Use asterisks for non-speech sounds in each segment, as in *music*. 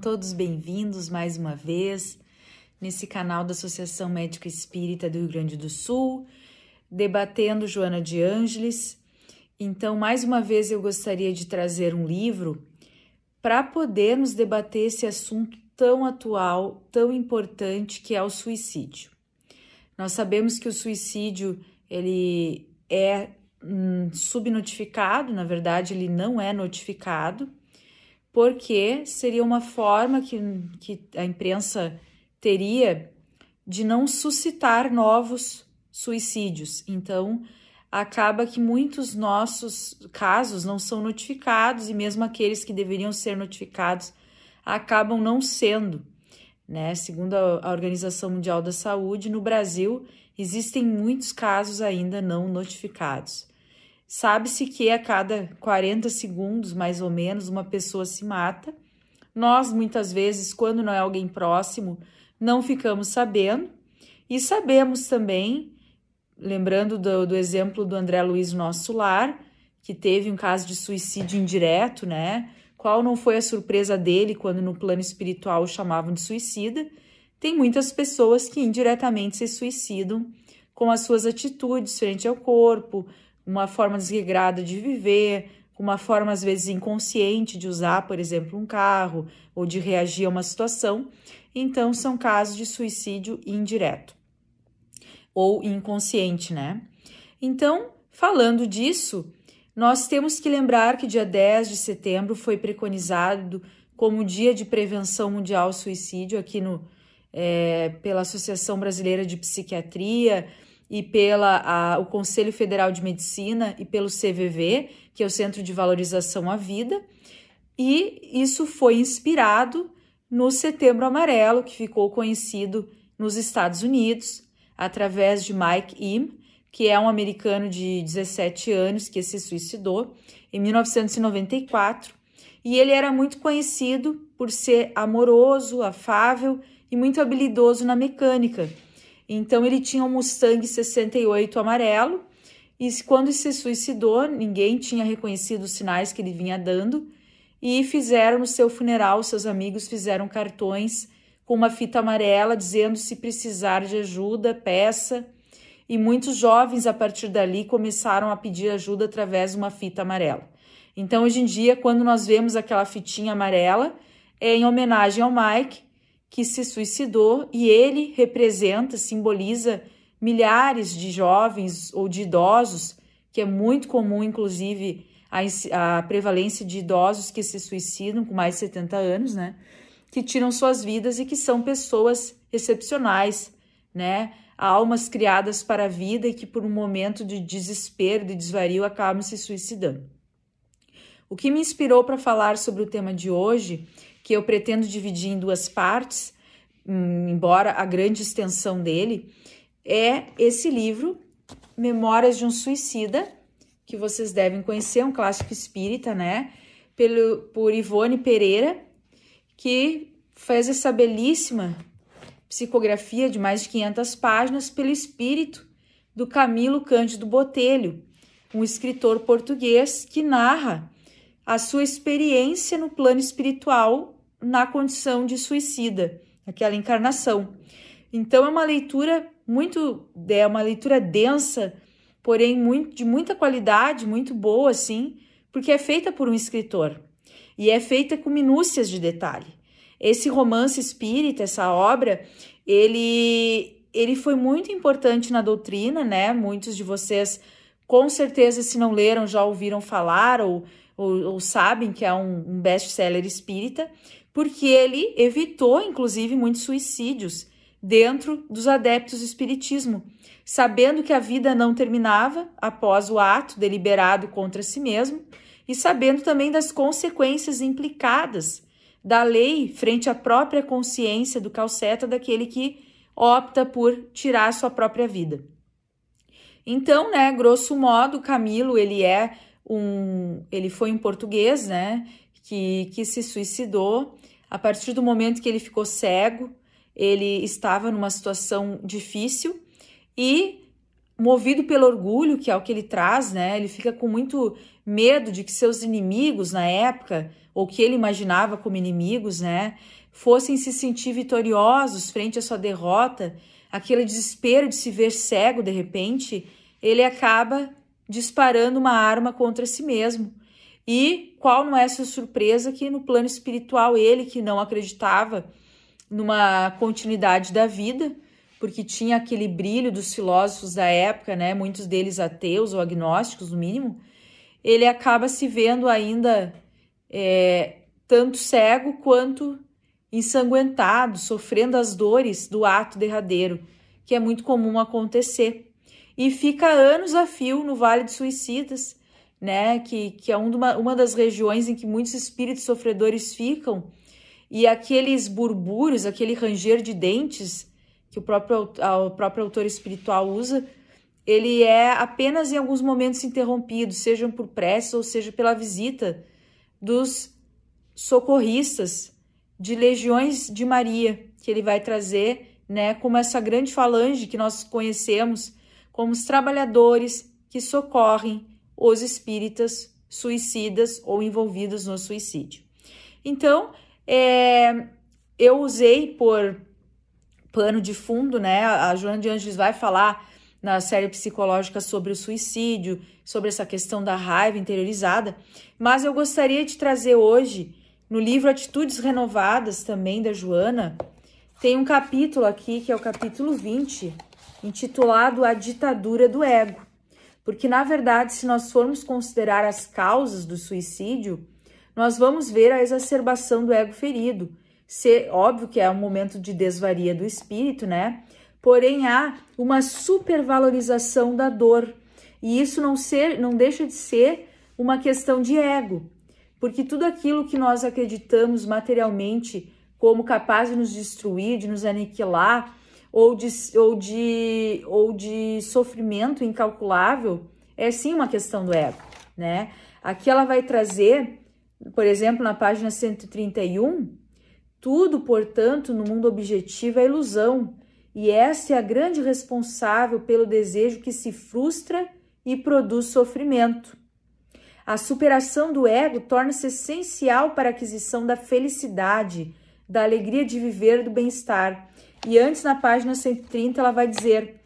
todos bem-vindos mais uma vez nesse canal da Associação Médica Espírita do Rio Grande do Sul, debatendo Joana de Ângeles. Então, mais uma vez eu gostaria de trazer um livro para podermos debater esse assunto tão atual, tão importante que é o suicídio. Nós sabemos que o suicídio ele é hum, subnotificado, na verdade ele não é notificado porque seria uma forma que, que a imprensa teria de não suscitar novos suicídios. Então, acaba que muitos nossos casos não são notificados e mesmo aqueles que deveriam ser notificados acabam não sendo. Né? Segundo a Organização Mundial da Saúde, no Brasil existem muitos casos ainda não notificados. Sabe-se que a cada 40 segundos, mais ou menos, uma pessoa se mata. Nós, muitas vezes, quando não é alguém próximo, não ficamos sabendo. E sabemos também, lembrando do, do exemplo do André Luiz Nosso Lar, que teve um caso de suicídio indireto, né? Qual não foi a surpresa dele quando no plano espiritual o chamavam de suicida? Tem muitas pessoas que indiretamente se suicidam com as suas atitudes frente ao corpo, uma forma desregrada de viver, uma forma às vezes inconsciente de usar, por exemplo, um carro ou de reagir a uma situação. Então, são casos de suicídio indireto ou inconsciente, né? Então, falando disso, nós temos que lembrar que dia 10 de setembro foi preconizado como Dia de Prevenção Mundial ao Suicídio aqui no, é, pela Associação Brasileira de Psiquiatria e pela a, o Conselho Federal de Medicina e pelo CVV, que é o Centro de Valorização à Vida, e isso foi inspirado no Setembro Amarelo, que ficou conhecido nos Estados Unidos, através de Mike Im, que é um americano de 17 anos que se suicidou em 1994, e ele era muito conhecido por ser amoroso, afável e muito habilidoso na mecânica. Então ele tinha um Mustang 68 amarelo e quando se suicidou, ninguém tinha reconhecido os sinais que ele vinha dando e fizeram no seu funeral, seus amigos fizeram cartões com uma fita amarela dizendo se precisar de ajuda, peça. E muitos jovens a partir dali começaram a pedir ajuda através de uma fita amarela. Então hoje em dia, quando nós vemos aquela fitinha amarela, é em homenagem ao Mike que se suicidou e ele representa, simboliza milhares de jovens ou de idosos, que é muito comum, inclusive, a, a prevalência de idosos que se suicidam com mais de 70 anos, né? Que tiram suas vidas e que são pessoas excepcionais, né? Almas criadas para a vida e que, por um momento de desespero, de desvario, acabam se suicidando. O que me inspirou para falar sobre o tema de hoje que eu pretendo dividir em duas partes, hum, embora a grande extensão dele, é esse livro, Memórias de um Suicida, que vocês devem conhecer, é um clássico espírita, né? Pelo, por Ivone Pereira, que fez essa belíssima psicografia de mais de 500 páginas pelo espírito do Camilo Cândido Botelho, um escritor português que narra a sua experiência no plano espiritual na condição de suicida, aquela encarnação. Então é uma leitura muito é uma leitura densa, porém muito, de muita qualidade, muito boa assim, porque é feita por um escritor e é feita com minúcias de detalhe. Esse romance espírita, essa obra, ele ele foi muito importante na doutrina, né? Muitos de vocês com certeza se não leram já ouviram falar ou ou, ou sabem que é um, um best-seller espírita, porque ele evitou, inclusive, muitos suicídios dentro dos adeptos do espiritismo, sabendo que a vida não terminava após o ato deliberado contra si mesmo e sabendo também das consequências implicadas da lei frente à própria consciência do calceta daquele que opta por tirar sua própria vida. Então, né, grosso modo, Camilo, ele é um. Ele foi um português, né? Que, que se suicidou. A partir do momento que ele ficou cego, ele estava numa situação difícil e movido pelo orgulho, que é o que ele traz, né? Ele fica com muito medo de que seus inimigos na época, ou que ele imaginava como inimigos, né, fossem se sentir vitoriosos frente à sua derrota, aquele desespero de se ver cego de repente, ele acaba disparando uma arma contra si mesmo. E qual não é essa surpresa que no plano espiritual ele que não acreditava numa continuidade da vida, porque tinha aquele brilho dos filósofos da época, né, muitos deles ateus ou agnósticos no mínimo, ele acaba se vendo ainda é, tanto cego quanto ensanguentado, sofrendo as dores do ato derradeiro, que é muito comum acontecer e fica anos a fio no Vale de Suicidas, né? Que, que é uma, uma das regiões em que muitos espíritos sofredores ficam. E aqueles burbúrios, aquele ranger de dentes que o próprio, o próprio autor espiritual usa, ele é apenas em alguns momentos interrompido, sejam por pressa ou seja pela visita dos socorristas de legiões de Maria, que ele vai trazer, né, como essa grande falange que nós conhecemos como os trabalhadores que socorrem os espíritas suicidas ou envolvidos no suicídio. Então, é, eu usei por pano de fundo, né? A Joana de Anjos vai falar na série psicológica sobre o suicídio, sobre essa questão da raiva interiorizada, mas eu gostaria de trazer hoje, no livro Atitudes Renovadas, também da Joana, tem um capítulo aqui que é o capítulo 20, intitulado A Ditadura do Ego. Porque, na verdade, se nós formos considerar as causas do suicídio, nós vamos ver a exacerbação do ego ferido. Se, óbvio que é um momento de desvaria do espírito, né? Porém, há uma supervalorização da dor. E isso não, ser, não deixa de ser uma questão de ego, porque tudo aquilo que nós acreditamos materialmente como capaz de nos destruir, de nos aniquilar, ou de, ou de, ou de sofrimento incalculável, é sim uma questão do ego, né? Aqui ela vai trazer, por exemplo, na página 131, tudo, portanto, no mundo objetivo é ilusão, e essa é a grande responsável pelo desejo que se frustra e produz sofrimento. A superação do ego torna-se essencial para a aquisição da felicidade, da alegria de viver, do bem-estar e antes, na página 130, ela vai dizer: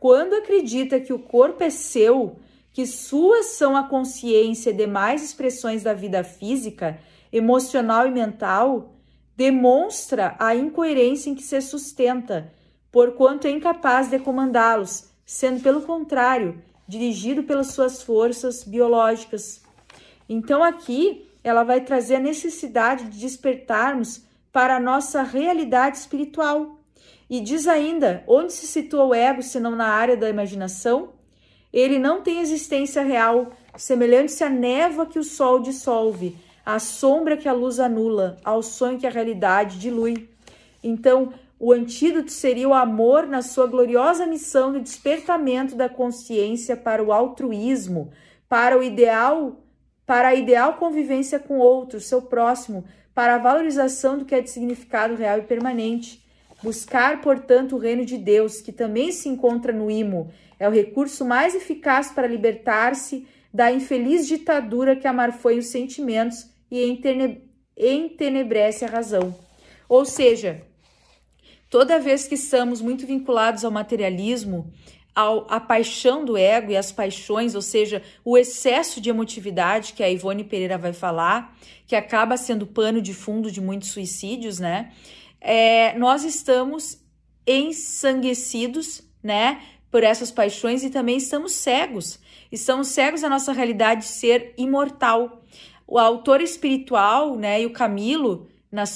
quando acredita que o corpo é seu, que suas são a consciência e demais expressões da vida física, emocional e mental, demonstra a incoerência em que se sustenta, porquanto é incapaz de comandá-los, sendo, pelo contrário, dirigido pelas suas forças biológicas. Então, aqui ela vai trazer a necessidade de despertarmos para a nossa realidade espiritual e diz ainda: onde se situa o ego senão na área da imaginação? Ele não tem existência real, semelhante-se à névoa que o sol dissolve, à sombra que a luz anula, ao sonho que a realidade dilui. Então, o antídoto seria o amor na sua gloriosa missão do despertamento da consciência para o altruísmo, para o ideal, para a ideal convivência com outro, seu próximo, para a valorização do que é de significado real e permanente. Buscar, portanto, o reino de Deus, que também se encontra no imo, é o recurso mais eficaz para libertar-se da infeliz ditadura que amarfou os sentimentos e entenebrece a razão. Ou seja, toda vez que estamos muito vinculados ao materialismo, ao, a paixão do ego e as paixões, ou seja, o excesso de emotividade que a Ivone Pereira vai falar, que acaba sendo pano de fundo de muitos suicídios, né? é, nós estamos ensanguecidos, né? Por essas paixões e também estamos cegos. Estamos cegos à nossa realidade de ser imortal. O autor espiritual, né, e o Camilo,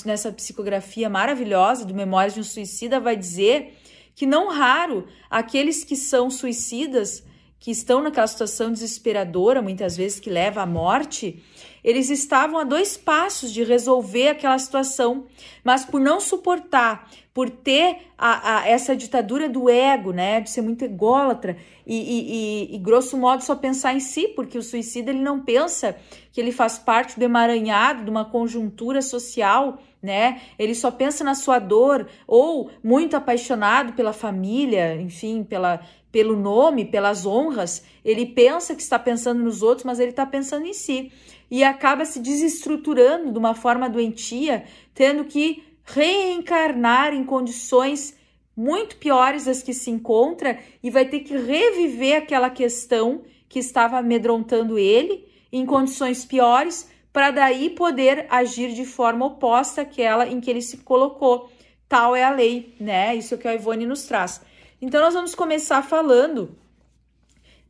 nessa psicografia maravilhosa do Memórias de um Suicida, vai dizer que não raro aqueles que são suicidas que estão naquela situação desesperadora, muitas vezes que leva à morte, eles estavam a dois passos de resolver aquela situação, mas por não suportar, por ter a, a, essa ditadura do ego, né, de ser muito ególatra e, e, e, e, grosso modo só pensar em si, porque o suicida ele não pensa que ele faz parte do emaranhado, de uma conjuntura social, né? Ele só pensa na sua dor ou muito apaixonado pela família, enfim, pela pelo nome, pelas honras, ele pensa que está pensando nos outros, mas ele está pensando em si. E acaba se desestruturando de uma forma doentia, tendo que reencarnar em condições muito piores das que se encontra e vai ter que reviver aquela questão que estava amedrontando ele em condições piores para daí poder agir de forma oposta àquela em que ele se colocou. Tal é a lei, né? Isso é que a Ivone nos traz. Então, nós vamos começar falando,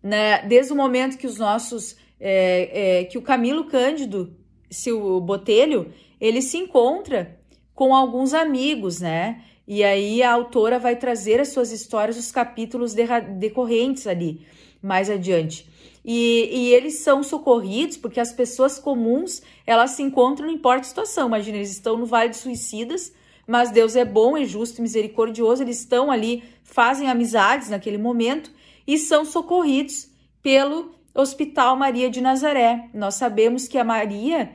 né, desde o momento que os nossos, é, é, que o Camilo Cândido, seu Botelho, ele se encontra com alguns amigos, né? E aí a autora vai trazer as suas histórias, os capítulos decorrentes ali, mais adiante. E, e, eles são socorridos porque as pessoas comuns elas se encontram em porta situação. Imagina, eles estão no Vale dos Suicidas mas Deus é bom e justo e misericordioso. Eles estão ali, fazem amizades naquele momento e são socorridos pelo Hospital Maria de Nazaré. Nós sabemos que a Maria,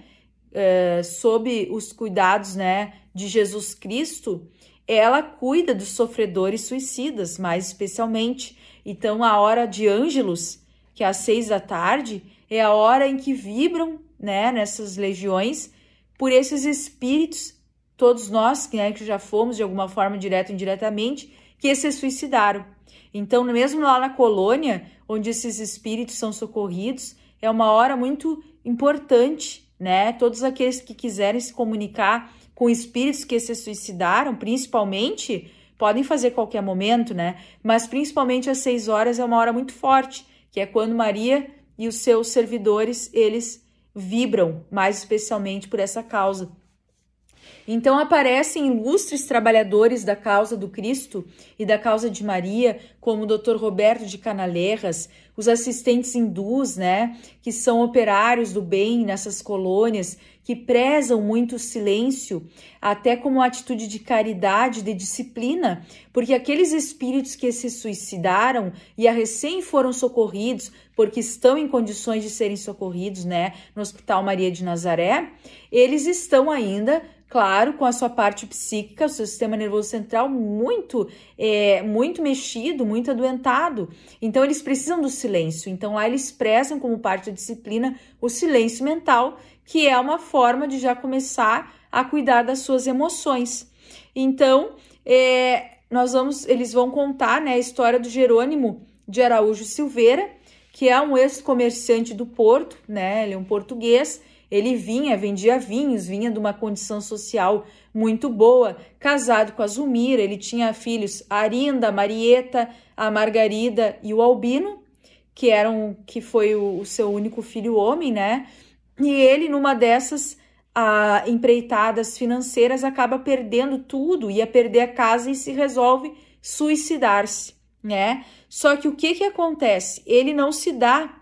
é, sob os cuidados né, de Jesus Cristo, ela cuida dos sofredores suicidas, mais especialmente. Então, a hora de Ângelos, que é às seis da tarde, é a hora em que vibram né, nessas legiões por esses espíritos todos nós né, que já fomos de alguma forma, direto ou indiretamente, que se suicidaram. Então, mesmo lá na colônia, onde esses espíritos são socorridos, é uma hora muito importante, né? Todos aqueles que quiserem se comunicar com espíritos que se suicidaram, principalmente, podem fazer qualquer momento, né? Mas principalmente às seis horas é uma hora muito forte, que é quando Maria e os seus servidores, eles vibram mais especialmente por essa causa. Então aparecem ilustres trabalhadores da causa do Cristo e da causa de Maria, como o Dr. Roberto de Canaleiras, os assistentes hindus, né, que são operários do bem nessas colônias, que prezam muito o silêncio, até como atitude de caridade, de disciplina, porque aqueles espíritos que se suicidaram e a recém foram socorridos, porque estão em condições de serem socorridos, né, no Hospital Maria de Nazaré, eles estão ainda claro, com a sua parte psíquica, o seu sistema nervoso central muito, é, muito mexido, muito adoentado. Então, eles precisam do silêncio. Então, lá eles prezam como parte da disciplina o silêncio mental, que é uma forma de já começar a cuidar das suas emoções. Então, é, nós vamos, eles vão contar né, a história do Jerônimo de Araújo Silveira, que é um ex-comerciante do Porto, né? Ele é um português ele vinha, vendia vinhos, vinha de uma condição social muito boa, casado com a Zumira, ele tinha filhos Arinda, Marieta, a Margarida e o Albino, que eram que foi o, o seu único filho homem, né? E ele numa dessas a, empreitadas financeiras acaba perdendo tudo, ia perder a casa e se resolve suicidar-se, né? Só que o que que acontece? Ele não se dá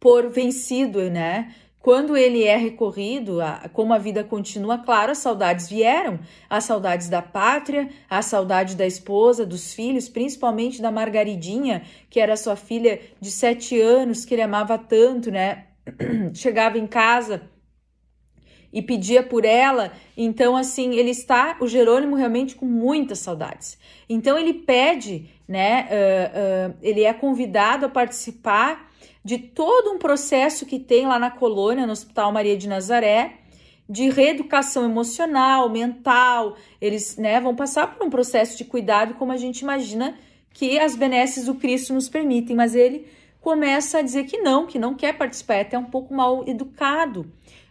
por vencido, né? Quando ele é recorrido, a, como a vida continua, claro, as saudades vieram. As saudades da pátria, a saudade da esposa, dos filhos, principalmente da Margaridinha, que era sua filha de sete anos, que ele amava tanto, né? *clears throat* Chegava em casa e pedia por ela. Então, assim, ele está, o Jerônimo, realmente com muitas saudades. Então, ele pede, né? Uh, uh, ele é convidado a participar de todo um processo que tem lá na colônia, no Hospital Maria de Nazaré, de reeducação emocional, mental. Eles né, vão passar por um processo de cuidado, como a gente imagina que as benesses do Cristo nos permitem, mas ele começa a dizer que não, que não quer participar, é até um pouco mal educado.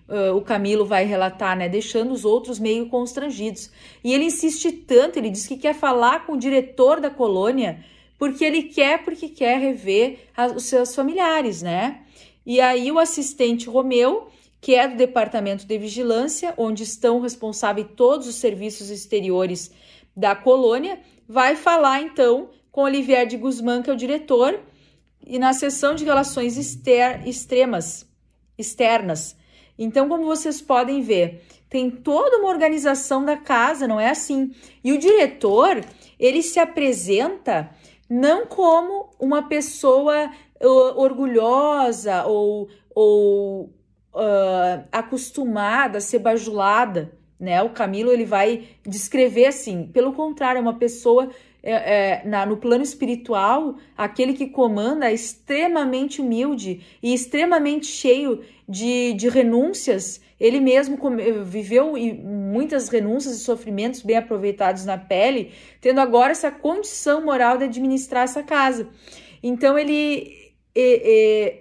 Uh, o Camilo vai relatar, né, deixando os outros meio constrangidos. E ele insiste tanto, ele diz que quer falar com o diretor da colônia porque ele quer, porque quer rever as, os seus familiares, né? E aí o assistente Romeu, que é do Departamento de Vigilância, onde estão responsáveis todos os serviços exteriores da colônia, vai falar então com Olivier de Guzmán, que é o diretor, e na sessão de relações exter extremas, externas. Então, como vocês podem ver, tem toda uma organização da casa, não é assim? E o diretor, ele se apresenta não como uma pessoa eh, orgulhosa ou, ou uh, acostumada a ser bajulada, né? O Camilo ele vai descrever assim, pelo contrário, é uma pessoa é, é, na, no plano espiritual, aquele que comanda é extremamente humilde e extremamente cheio de, de renúncias. Ele mesmo viveu muitas renúncias e sofrimentos bem aproveitados na pele, tendo agora essa condição moral de administrar essa casa. Então ele,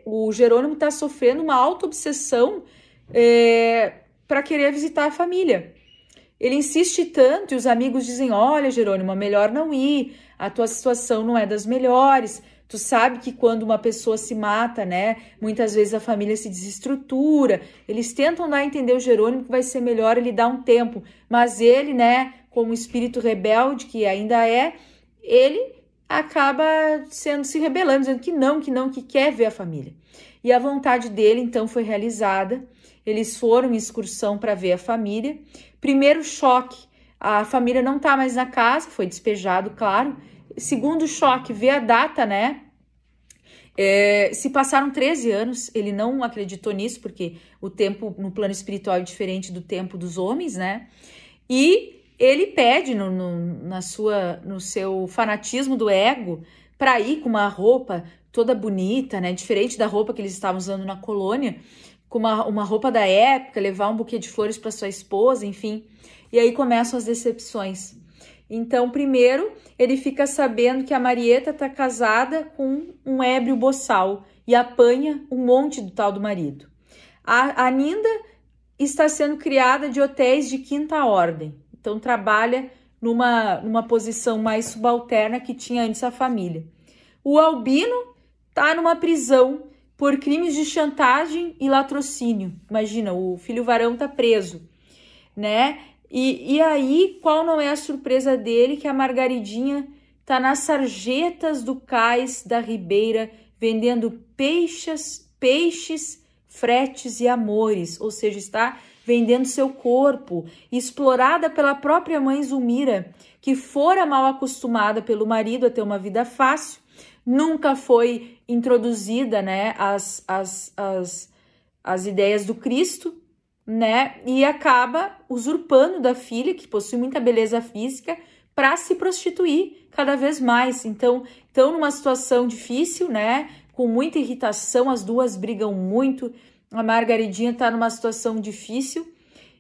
o Jerônimo está sofrendo uma auto-obsessão é, para querer visitar a família. Ele insiste tanto e os amigos dizem: Olha, Jerônimo, é melhor não ir, a tua situação não é das melhores. Tu sabe que quando uma pessoa se mata, né? Muitas vezes a família se desestrutura. Eles tentam dar a entender o Jerônimo que vai ser melhor ele dar um tempo. Mas ele, né, como espírito rebelde que ainda é, ele acaba sendo se rebelando, dizendo que não, que não, que quer ver a família. E a vontade dele então foi realizada eles foram em excursão para ver a família. Primeiro choque, a família não está mais na casa, foi despejado, claro. Segundo choque, ver a data, né? É, se passaram 13 anos, ele não acreditou nisso, porque o tempo no plano espiritual é diferente do tempo dos homens, né? E ele pede no, no na sua, no seu fanatismo do ego para ir com uma roupa toda bonita, né? Diferente da roupa que eles estavam usando na colônia com uma, uma roupa da época, levar um buquê de flores para sua esposa, enfim. E aí começam as decepções. Então, primeiro, ele fica sabendo que a Marieta está casada com um ébrio boçal e apanha um monte do tal do marido. A, a Ninda está sendo criada de hotéis de quinta ordem, então trabalha numa, numa posição mais subalterna que tinha antes a família. O Albino está numa prisão por crimes de chantagem e latrocínio. Imagina, o filho varão tá preso, né? E, e aí, qual não é a surpresa dele que a Margaridinha tá nas sarjetas do cais da Ribeira vendendo peixes, peixes, fretes e amores, ou seja, está vendendo seu corpo, explorada pela própria mãe Zulmira, que fora mal acostumada pelo marido a ter uma vida fácil nunca foi introduzida, né, as, as, as, as ideias do Cristo, né, e acaba usurpando da filha, que possui muita beleza física, para se prostituir cada vez mais. Então, estão numa situação difícil, né, com muita irritação, as duas brigam muito, a Margaridinha está numa situação difícil,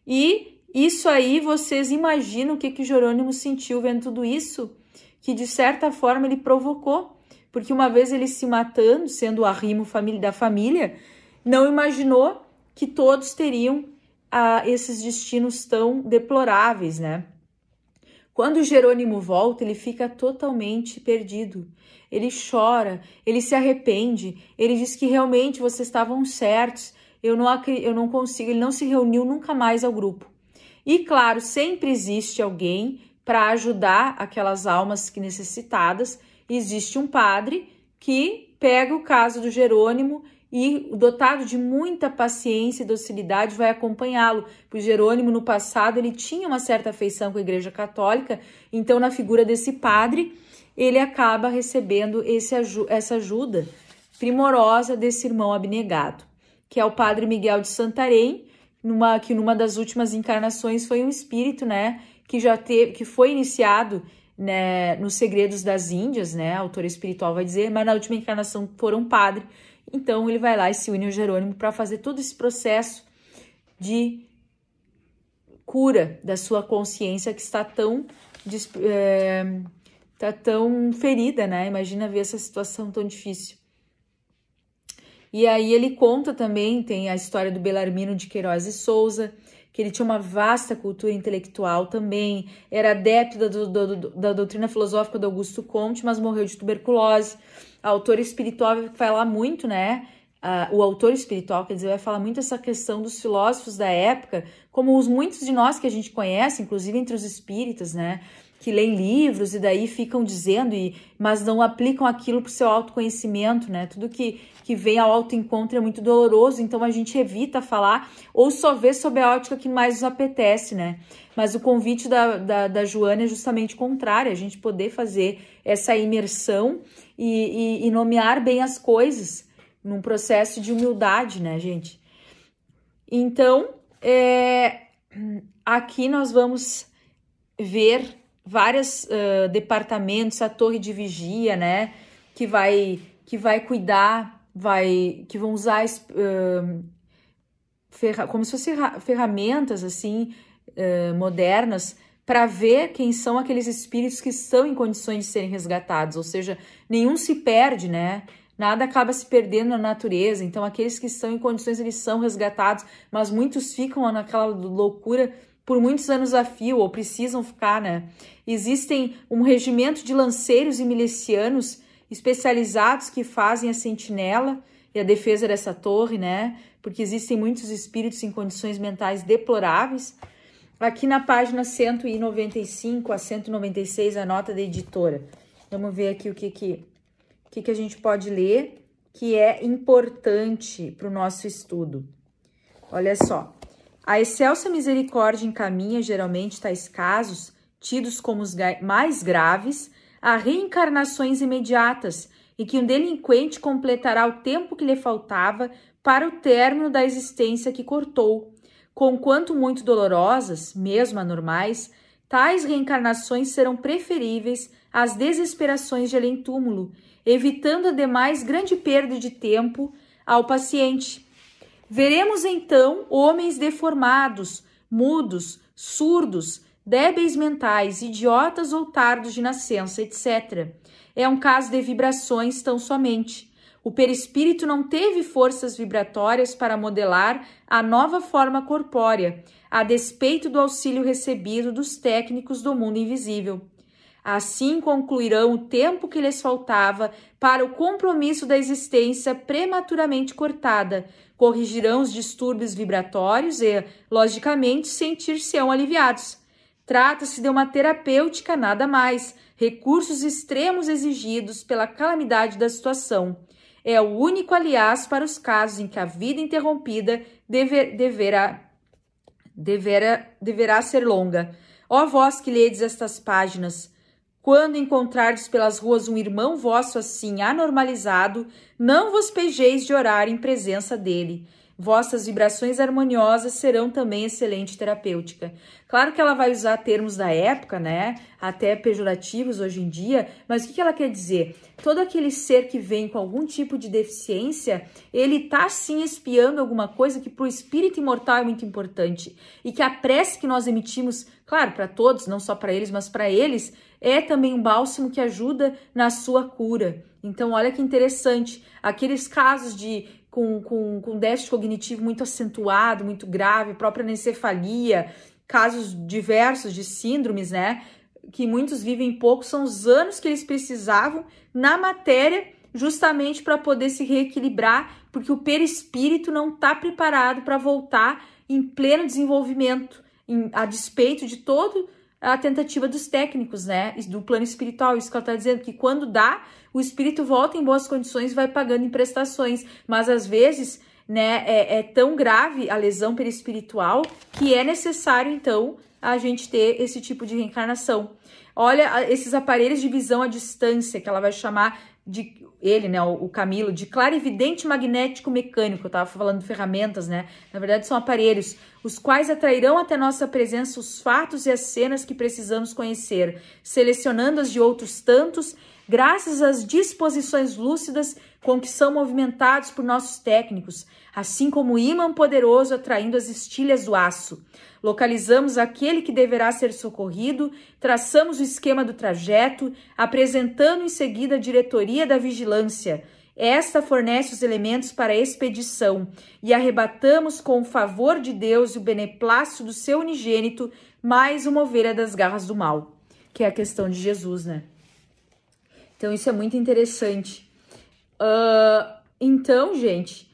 e isso aí vocês imaginam o que, que Jerônimo sentiu vendo tudo isso, que de certa forma ele provocou porque uma vez ele se matando, sendo o arrimo da família, não imaginou que todos teriam ah, esses destinos tão deploráveis, né? Quando Jerônimo volta, ele fica totalmente perdido. Ele chora, ele se arrepende, ele diz que realmente vocês estavam certos, eu não, eu não consigo, ele não se reuniu nunca mais ao grupo. E claro, sempre existe alguém para ajudar aquelas almas que necessitadas existe um padre que pega o caso do Jerônimo e, dotado de muita paciência e docilidade, vai acompanhá-lo. O Jerônimo, no passado, ele tinha uma certa afeição com a Igreja Católica, então, na figura desse padre, ele acaba recebendo esse, essa ajuda primorosa desse irmão abnegado, que é o Padre Miguel de Santarém, numa, que numa das últimas encarnações foi um espírito, né, que já teve, que foi iniciado né, nos Segredos das Índias, né? A autora espiritual vai dizer, mas na última encarnação foram padre. Então ele vai lá e se une ao Jerônimo para fazer todo esse processo de cura da sua consciência que está tão é, tá tão ferida, né? Imagina ver essa situação tão difícil. E aí ele conta também, tem a história do Belarmino de Queiroz e Souza, que ele tinha uma vasta cultura intelectual também, era adepto da, do, do, da doutrina filosófica do Augusto Comte, mas morreu de tuberculose. autor espiritual vai falar muito, né? Uh, o autor espiritual, quer dizer, vai falar muito essa questão dos filósofos da época, como os muitos de nós que a gente conhece, inclusive entre os espíritas, né? que leem livros e daí ficam dizendo, e, mas não aplicam aquilo para o seu autoconhecimento, né? Tudo que, que vem ao autoencontro é muito doloroso, então a gente evita falar ou só vê sob a ótica que mais nos apetece, né? Mas o convite da, da, da Joana é justamente o contrário, a gente poder fazer essa imersão e, e, e nomear bem as coisas num processo de humildade, né, gente? Então, é, aqui nós vamos ver vários uh, departamentos, a torre de vigia, né? Que vai, que vai cuidar, vai, que vão usar uh, ferra, como se fossem ferramentas assim uh, modernas para ver quem são aqueles espíritos que estão em condições de serem resgatados, ou seja, nenhum se perde, né? Nada acaba se perdendo na natureza. Então, aqueles que estão em condições, eles são resgatados, mas muitos ficam naquela loucura por muitos anos a fio, ou precisam ficar, né? Existem um regimento de lanceiros e milicianos especializados que fazem a sentinela e a defesa dessa torre, né? Porque existem muitos espíritos em condições mentais deploráveis. Aqui na página 195 a 196, a nota da editora. Vamos ver aqui o que, que, o que, que a gente pode ler que é importante para o nosso estudo. Olha só. A excelsa misericórdia encaminha geralmente tais casos, tidos como os mais graves, a reencarnações imediatas, e que um delinquente completará o tempo que lhe faltava para o término da existência que cortou. Conquanto muito dolorosas, mesmo anormais, tais reencarnações serão preferíveis às desesperações de além-túmulo, evitando ademais grande perda de tempo ao paciente Veremos então homens deformados, mudos, surdos, débeis mentais, idiotas ou tardos de nascença, etc. É um caso de vibrações tão somente. O perispírito não teve forças vibratórias para modelar a nova forma corpórea, a despeito do auxílio recebido dos técnicos do mundo invisível. Assim concluirão o tempo que lhes faltava para o compromisso da existência prematuramente cortada, corrigirão os distúrbios vibratórios e, logicamente, sentir-se-ão aliviados. Trata-se de uma terapêutica, nada mais, recursos extremos exigidos pela calamidade da situação. É o único, aliás, para os casos em que a vida interrompida dever, deverá, deverá, deverá ser longa. Ó vós que ledes estas páginas, quando encontrardes pelas ruas um irmão vosso assim anormalizado, não vos pejeis de orar em presença dele. Vossas vibrações harmoniosas serão também excelente terapêutica. Claro que ela vai usar termos da época, né? Até pejorativos hoje em dia, mas o que ela quer dizer? Todo aquele ser que vem com algum tipo de deficiência, ele tá sim espiando alguma coisa que para o espírito imortal é muito importante. E que a prece que nós emitimos, claro, para todos, não só para eles, mas para eles, é também um bálsamo que ajuda na sua cura. Então, olha que interessante. Aqueles casos de com, com, com déficit cognitivo muito acentuado, muito grave, própria encefalia, casos diversos de síndromes, né? Que muitos vivem pouco, são os anos que eles precisavam na matéria, justamente para poder se reequilibrar, porque o perispírito não está preparado para voltar em pleno desenvolvimento, em, a despeito de todo a tentativa dos técnicos, né? Do plano espiritual. Isso que ela está dizendo, que quando dá, o espírito volta em boas condições vai pagando em prestações. Mas às vezes, né, é, é tão grave a lesão perispiritual que é necessário, então, a gente ter esse tipo de reencarnação. Olha esses aparelhos de visão à distância, que ela vai chamar de ele, né, o, Camilo, de clarividente magnético mecânico, eu estava falando de ferramentas, né? Na verdade são aparelhos, os quais atrairão até nossa presença os fatos e as cenas que precisamos conhecer, selecionando-as de outros tantos, graças às disposições lúcidas com que são movimentados por nossos técnicos, assim como o ímã poderoso atraindo as estilhas do aço. Localizamos aquele que deverá ser socorrido, traçamos o esquema do trajeto, apresentando em seguida a diretoria da vigilância. Esta fornece os elementos para a expedição e arrebatamos com o favor de Deus e o beneplácito do seu unigênito mais uma ovelha das garras do mal, que é a questão de Jesus, né? Então isso é muito interessante. Uh, então, gente,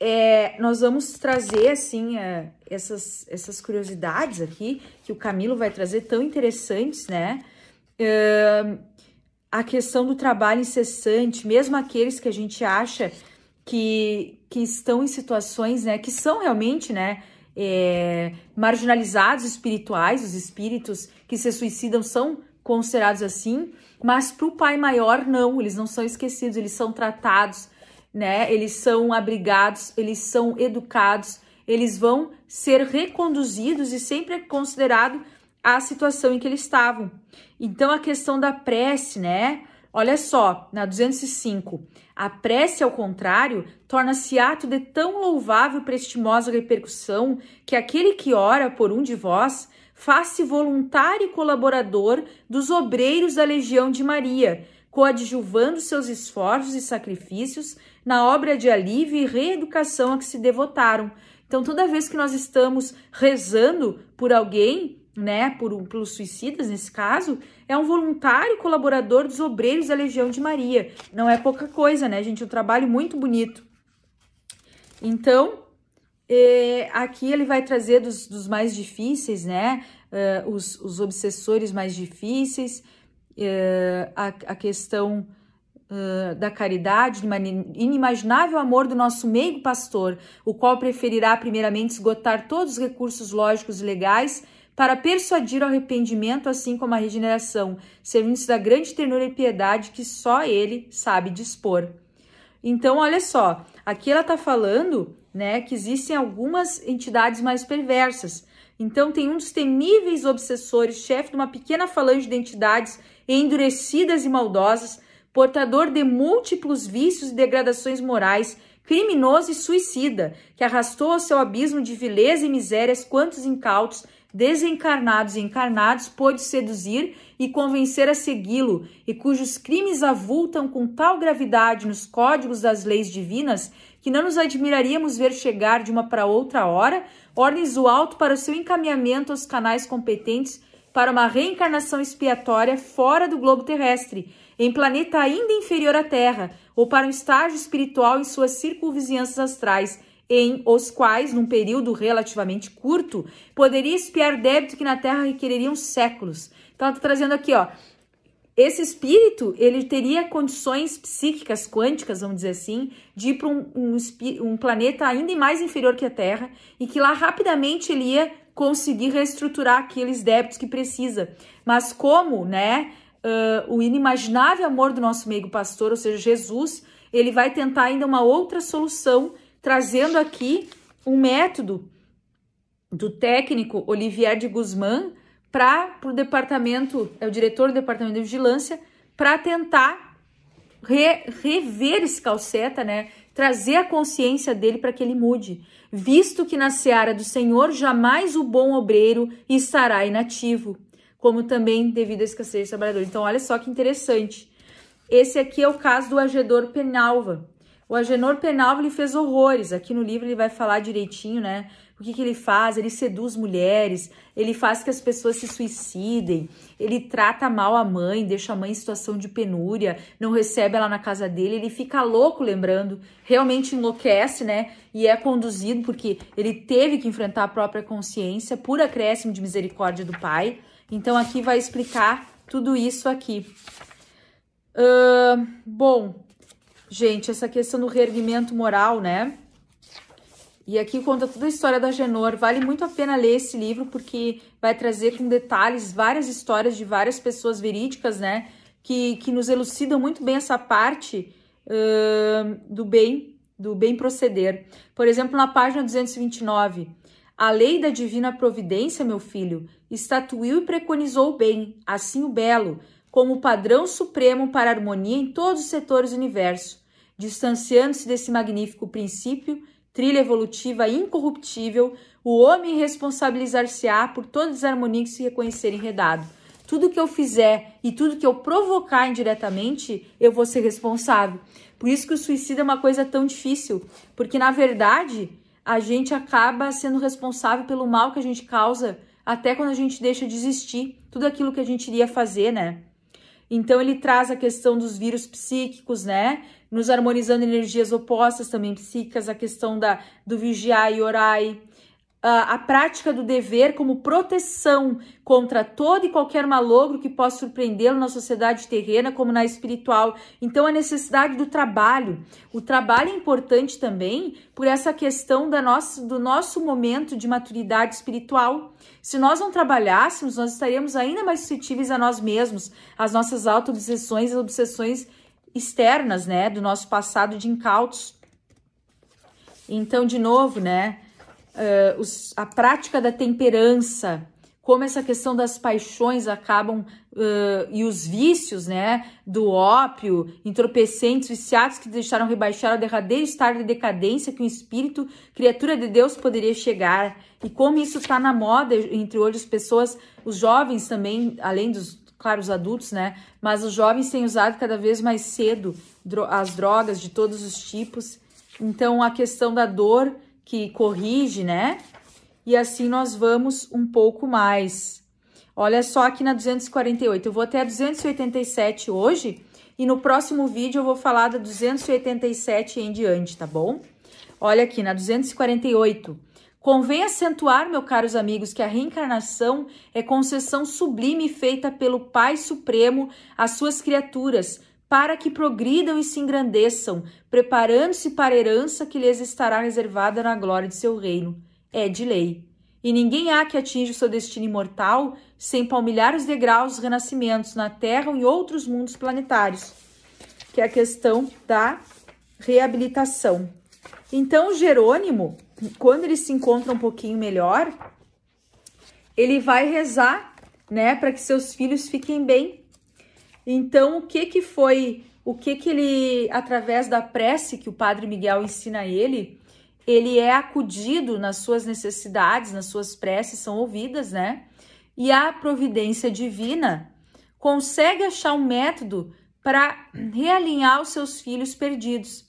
é, nós vamos trazer, assim, é, essas, essas curiosidades aqui que o Camilo vai trazer, tão interessantes, né? Uh, a questão do trabalho incessante, mesmo aqueles que a gente acha que, que estão em situações, né, que são realmente, né, é, marginalizados espirituais, os espíritos que se suicidam são considerados assim, mas para o pai maior, não, eles não são esquecidos, eles são tratados, né? Eles são abrigados, eles são educados, eles vão ser reconduzidos e sempre é considerado a situação em que eles estavam. Então a questão da prece, né? Olha só, na 205, a prece, ao contrário, torna-se ato de tão louvável e prestimosa repercussão que aquele que ora por um de vós faz-se voluntário e colaborador dos obreiros da Legião de Maria, coadjuvando seus esforços e sacrifícios na obra de alívio e reeducação a que se devotaram. Então, toda vez que nós estamos rezando por alguém, né, por, pelos suicidas nesse caso, é um voluntário colaborador dos obreiros da Legião de Maria. Não é pouca coisa, né, gente? É um trabalho muito bonito. Então, e aqui ele vai trazer dos, dos mais difíceis, né? Uh, os, os, obsessores mais difíceis, uh, a, a, questão uh, da caridade, inimaginável amor do nosso meigo pastor, o qual preferirá primeiramente esgotar todos os recursos lógicos e legais para persuadir o arrependimento, assim como a regeneração, servindo-se da grande ternura e piedade que só ele sabe dispor. Então, olha só, aqui ela está falando né? Que existem algumas entidades mais perversas. Então, tem um dos temíveis obsessores, chefe de uma pequena falange de entidades endurecidas e maldosas, portador de múltiplos vícios e degradações morais, criminoso e suicida, que arrastou ao seu abismo de vileza e misérias quantos incautos, desencarnados e encarnados, pôde seduzir e convencer a segui-lo, e cujos crimes avultam com tal gravidade nos códigos das leis divinas que não nos admiraríamos ver chegar de uma para outra hora ordens do alto para o seu encaminhamento aos canais competentes para uma reencarnação expiatória fora do globo terrestre, em planeta ainda inferior à Terra, ou para um estágio espiritual em suas circunvizinhanças astrais, em os quais, num período relativamente curto, poderia espiar débito que na Terra requereriam séculos. Então, ela está trazendo aqui, ó, esse espírito, ele teria condições psíquicas quânticas, vamos dizer assim, de ir para um, um, um planeta ainda mais inferior que a Terra e que lá rapidamente ele ia conseguir reestruturar aqueles débitos que precisa. Mas como, né, uh, o inimaginável amor do nosso meigo pastor, ou seja, Jesus, ele vai tentar ainda uma outra solução, trazendo aqui um método do técnico Olivier de Guzmán, para o departamento, é o diretor do departamento de vigilância, para tentar re, rever esse calceta, né? Trazer a consciência dele para que ele mude, visto que na seara do Senhor jamais o bom obreiro estará inativo, como também devido à escassez de trabalhadores. Então, olha só que interessante. Esse aqui é o caso do Agedor Penalva. O Agenor Penalva ele fez horrores. Aqui no livro ele vai falar direitinho, né? O que, que ele faz? Ele seduz mulheres, ele faz que as pessoas se suicidem, ele trata mal a mãe, deixa a mãe em situação de penúria, não recebe ela na casa dele, ele fica louco lembrando, realmente enlouquece, né? E é conduzido porque ele teve que enfrentar a própria consciência por acréscimo de misericórdia do Pai. Então aqui vai explicar tudo isso aqui. Uh, bom, gente, essa questão do reerguimento moral, né? E aqui conta toda a história da Genor. Vale muito a pena ler esse livro, porque vai trazer com detalhes várias histórias de várias pessoas verídicas, né? Que, que nos elucidam muito bem essa parte uh, do bem, do bem proceder. Por exemplo, na página 229. A lei da divina providência, meu filho, estatuiu e preconizou o bem, assim o belo, como padrão supremo para a harmonia em todos os setores do universo. Distanciando-se desse magnífico princípio, trilha evolutiva incorruptível, o homem responsabilizar-se-á por toda desarmonia que se reconhecer enredado. Tudo que eu fizer e tudo que eu provocar indiretamente, eu vou ser responsável. Por isso que o suicídio é uma coisa tão difícil, porque na verdade a gente acaba sendo responsável pelo mal que a gente causa até quando a gente deixa de existir, tudo aquilo que a gente iria fazer, né? Então ele traz a questão dos vírus psíquicos, né? Nos harmonizando energias opostas também psíquicas, a questão da do vigiar e orar. Ah, a prática do dever como proteção contra todo e qualquer malogro que possa surpreendê-lo na sociedade terrena como na espiritual. Então, a necessidade do trabalho. O trabalho é importante também por essa questão da nossa, do nosso momento de maturidade espiritual. Se nós não trabalhássemos, nós estaríamos ainda mais suscetíveis a nós mesmos, às nossas auto-obsessões e obsessões externas, né, do nosso passado de incautos. Então, de novo, né, uh, os, a prática da temperança, como essa questão das paixões acabam uh, e os vícios, né, do ópio, entorpecentes, viciados que deixaram rebaixar ao derradeiro estado de decadência que um espírito, criatura de Deus, poderia chegar. E como isso está na moda entre hoje as pessoas, os jovens também, além dos, claro, os adultos, né, mas os jovens têm usado cada vez mais cedo dro as drogas de todos os tipos. Então, a questão da dor que corrige, né? E assim nós vamos um pouco mais. Olha só aqui na 248, eu vou até a 287 hoje e no próximo vídeo eu vou falar da 287 em diante, tá bom? Olha aqui na 248. Convém acentuar, meus caros amigos, que a reencarnação é concessão sublime feita pelo Pai Supremo às suas criaturas, para que progridam e se engrandeçam, preparando-se para a herança que lhes estará reservada na glória de seu reino. É de lei. E ninguém há que atinja o seu destino imortal sem palmilhar os degraus, dos renascimentos na Terra ou em outros mundos planetários, que é a questão da reabilitação. Então, Jerônimo, quando ele se encontra um pouquinho melhor, ele vai rezar, né, para que seus filhos fiquem bem então, o que que foi, o que que ele, através da prece que o Padre Miguel ensina a ele, ele é acudido nas suas necessidades, nas suas preces são ouvidas, né? E a providência divina consegue achar um método para realinhar os seus filhos perdidos.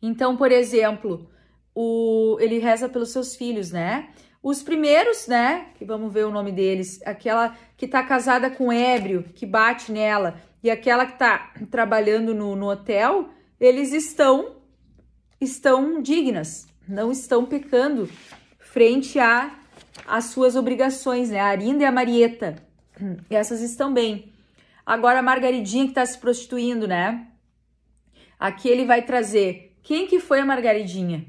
Então, por exemplo, o, ele reza pelos seus filhos, né? Os primeiros, né, que vamos ver o nome deles, aquela que tá casada com ébrio, que bate nela, e aquela que tá trabalhando no, no hotel, eles estão estão dignas, não estão pecando frente a as suas obrigações, né? A Arinda e a Marieta, *clears throat* essas estão bem. Agora a Margaridinha que está se prostituindo, né? Aqui ele vai trazer quem que foi a Margaridinha?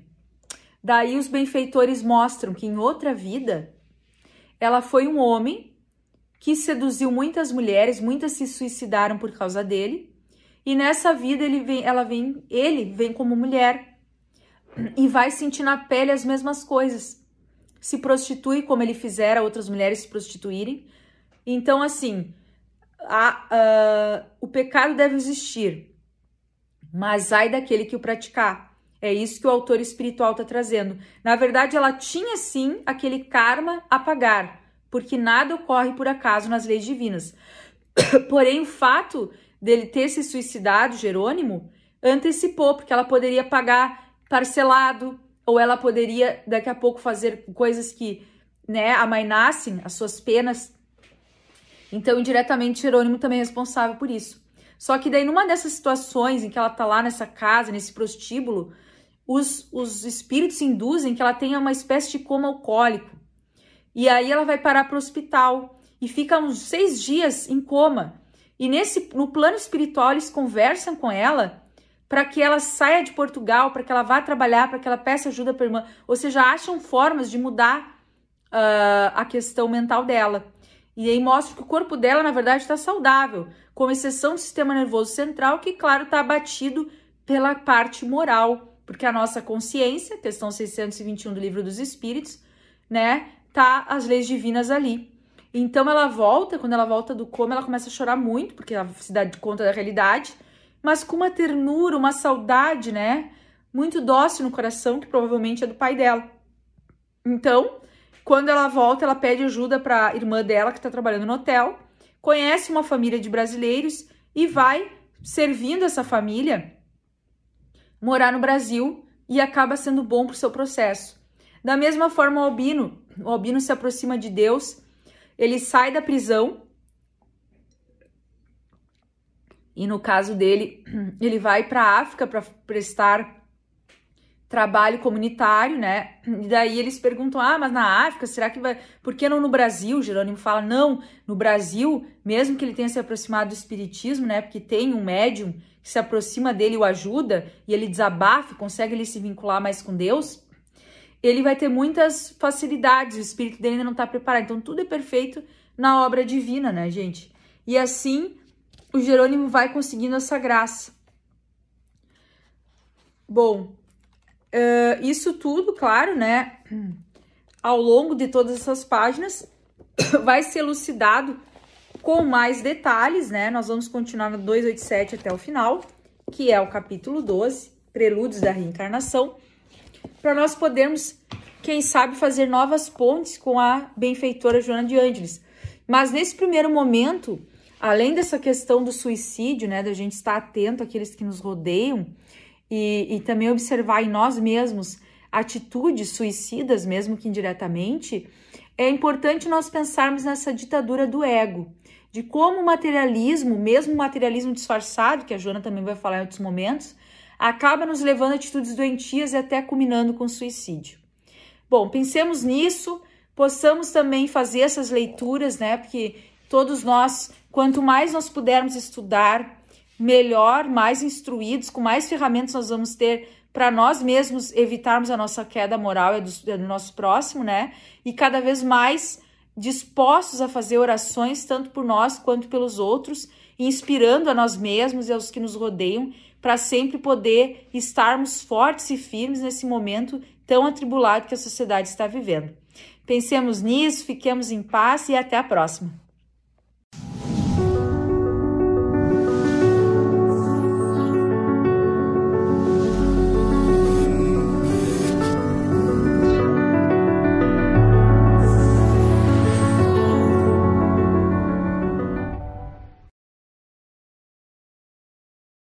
Daí os benfeitores mostram que em outra vida ela foi um homem que seduziu muitas mulheres, muitas se suicidaram por causa dele. E nessa vida ele vem, ela vem, ele vem como mulher e vai sentir na pele as mesmas coisas. Se prostitui como ele fizera outras mulheres se prostituírem. Então assim, a, o pecado deve existir, mas ai daquele que o praticar. É isso que o autor espiritual está trazendo. Na verdade, ela tinha sim aquele karma a pagar, porque nada ocorre por acaso nas leis divinas. *coughs* Porém, o fato dele ter se suicidado, Jerônimo, antecipou, porque ela poderia pagar parcelado, ou ela poderia daqui a pouco fazer coisas que né, amainassem as suas penas. Então, indiretamente, Jerônimo também é responsável por isso. Só que daí, numa dessas situações em que ela tá lá nessa casa, nesse prostíbulo, os, os espíritos induzem que ela tenha uma espécie de coma alcoólico. E aí ela vai parar para o hospital e fica uns seis dias em coma. E nesse, no plano espiritual, eles conversam com ela para que ela saia de Portugal, para que ela vá trabalhar, para que ela peça ajuda para irmã. Ou seja, acham formas de mudar uh, a questão mental dela. E aí mostra que o corpo dela, na verdade, está saudável, com exceção do sistema nervoso central, que, claro, está abatido pela parte moral. Porque a nossa consciência, questão 621 do Livro dos Espíritos, né, tá as leis divinas ali. Então ela volta, quando ela volta do coma, ela começa a chorar muito, porque ela se dá de conta da realidade, mas com uma ternura, uma saudade, né? Muito dócil no coração, que provavelmente é do pai dela. Então, quando ela volta, ela pede ajuda para a irmã dela, que está trabalhando no hotel, conhece uma família de brasileiros e vai servindo essa família morar no Brasil e acaba sendo bom para o seu processo. Da mesma forma, o albino, o albino se aproxima de Deus, ele sai da prisão e no caso dele, *clears throat* ele vai para a África para prestar trabalho comunitário, né? E daí eles perguntam: ah, mas na África, será que vai. Por que não no Brasil? Jerônimo fala: não, no Brasil, mesmo que ele tenha se aproximado do Espiritismo, né? Porque tem um médium que se aproxima dele e o ajuda, e ele desabafa, consegue ele se vincular mais com Deus. Ele vai ter muitas facilidades, o espírito dele ainda não está preparado. Então, tudo é perfeito na obra divina, né, gente? E assim, o Jerônimo vai conseguindo essa graça. Bom, Uh, isso tudo, claro, né? Ao longo de todas essas páginas, *coughs* vai ser elucidado com mais detalhes, né? Nós vamos continuar no 287 até o final, que é o capítulo 12, Prelúdios da Reencarnação, para nós podermos, quem sabe, fazer novas pontes com a benfeitora Joana de Ângeles. Mas nesse primeiro momento, além dessa questão do suicídio, né, da gente estar atento àqueles que nos rodeiam, e, e também observar em nós mesmos atitudes suicidas, mesmo que indiretamente, é importante nós pensarmos nessa ditadura do ego, de como o materialismo, mesmo o materialismo disfarçado, que a Joana também vai falar em outros momentos, acaba nos levando a atitudes doentias e até culminando com suicídio. Bom, pensemos nisso, possamos também fazer essas leituras, né? Porque todos nós, quanto mais nós pudermos estudar, melhor, mais instruídos, com mais ferramentas nós vamos ter para nós mesmos evitarmos a nossa queda moral e do, do nosso próximo, né? E cada vez mais dispostos a fazer orações tanto por nós quanto pelos outros, inspirando a nós mesmos e aos que nos rodeiam, para sempre poder estarmos fortes e firmes nesse momento tão atribulado que a sociedade está vivendo. Pensemos nisso, fiquemos em paz e até a próxima.